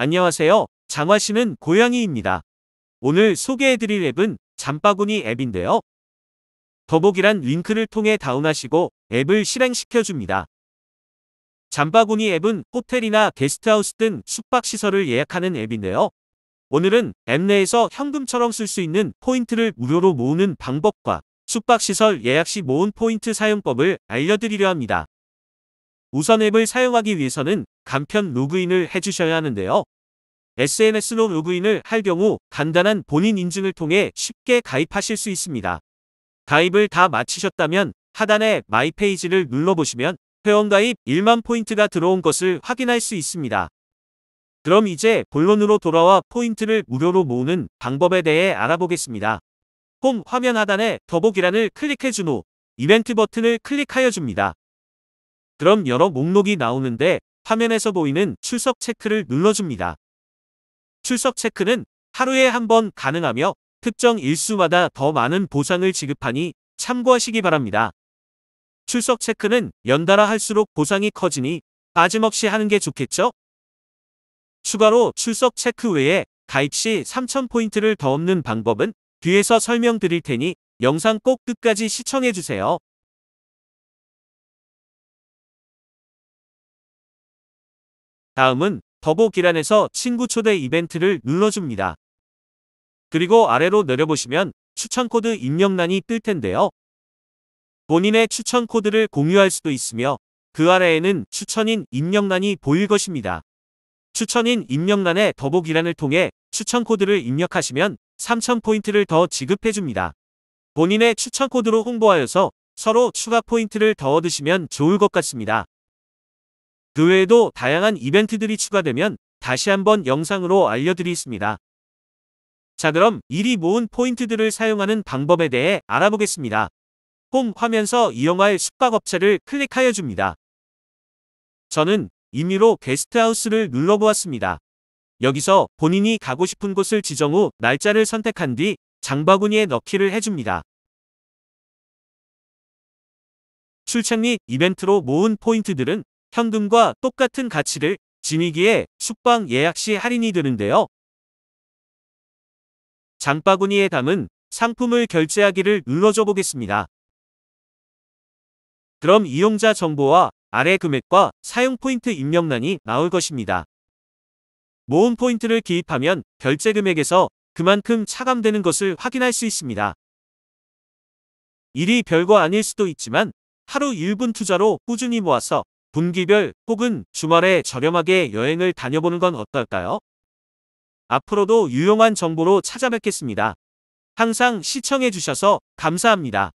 안녕하세요. 장화 씨는 고양이입니다. 오늘 소개해드릴 앱은 잠바구니 앱인데요. 더보기란 링크를 통해 다운하시고 앱을 실행시켜줍니다. 잠바구니 앱은 호텔이나 게스트하우스 등 숙박시설을 예약하는 앱인데요. 오늘은 앱 내에서 현금처럼 쓸 수 있는 포인트를 무료로 모으는 방법과 숙박시설 예약 시 모은 포인트 사용법을 알려드리려 합니다. 우선 앱을 사용하기 위해서는 간편 로그인을 해주셔야 하는데요. SNS로 로그인을 할 경우 간단한 본인 인증을 통해 쉽게 가입하실 수 있습니다. 가입을 다 마치셨다면 하단에 마이 페이지를 눌러보시면 회원가입 1만 포인트가 들어온 것을 확인할 수 있습니다. 그럼 이제 본론으로 돌아와 포인트를 무료로 모으는 방법에 대해 알아보겠습니다. 홈 화면 하단에 더보기란을 클릭해 준후 이벤트 버튼을 클릭하여 줍니다. 그럼 여러 목록이 나오는데 화면에서 보이는 출석 체크를 눌러줍니다. 출석 체크는 하루에 한 번 가능하며 특정 일수마다 더 많은 보상을 지급하니 참고하시기 바랍니다. 출석 체크는 연달아 할수록 보상이 커지니 빠짐없이 하는 게 좋겠죠? 추가로 출석 체크 외에 가입 시 3000포인트를 더 얻는 방법은 뒤에서 설명드릴 테니 영상 꼭 끝까지 시청해주세요. 다음은 더보 기란에서 친구 초대 이벤트를 눌러줍니다. 그리고 아래로 내려보시면 추천코드 입력란이 뜰 텐데요. 본인의 추천코드를 공유할 수도 있으며 그 아래에는 추천인 입력란이 보일 것입니다. 추천인 입력란의 더보 기란을 통해 추천코드를 입력하시면 3000포인트를 더 지급해줍니다. 본인의 추천코드로 홍보하여서 서로 추가 포인트를 더 얻으시면 좋을 것 같습니다. 그 외에도 다양한 이벤트들이 추가되면 다시 한번 영상으로 알려드리겠습니다. 자 그럼 이리 모은 포인트들을 사용하는 방법에 대해 알아보겠습니다. 홈 화면서 이용할 숙박업체를 클릭하여 줍니다. 저는 임의로 게스트하우스를 눌러보았습니다. 여기서 본인이 가고 싶은 곳을 지정 후 날짜를 선택한 뒤 장바구니에 넣기를 해줍니다. 출장및 이벤트로 모은 포인트들은 현금과 똑같은 가치를 지니기에 숙박 예약 시 할인이 되는데요. 장바구니에 담은 상품을 결제하기를 눌러줘 보겠습니다. 그럼 이용자 정보와 아래 금액과 사용 포인트 입력란이 나올 것입니다. 모음 포인트를 기입하면 결제 금액에서 그만큼 차감되는 것을 확인할 수 있습니다. 일이 별거 아닐 수도 있지만 하루 1분 투자로 꾸준히 모아서 분기별 혹은 주말에 저렴하게 여행을 다녀보는 건 어떨까요? 앞으로도 유용한 정보로 찾아뵙겠습니다. 항상 시청해주셔서 감사합니다.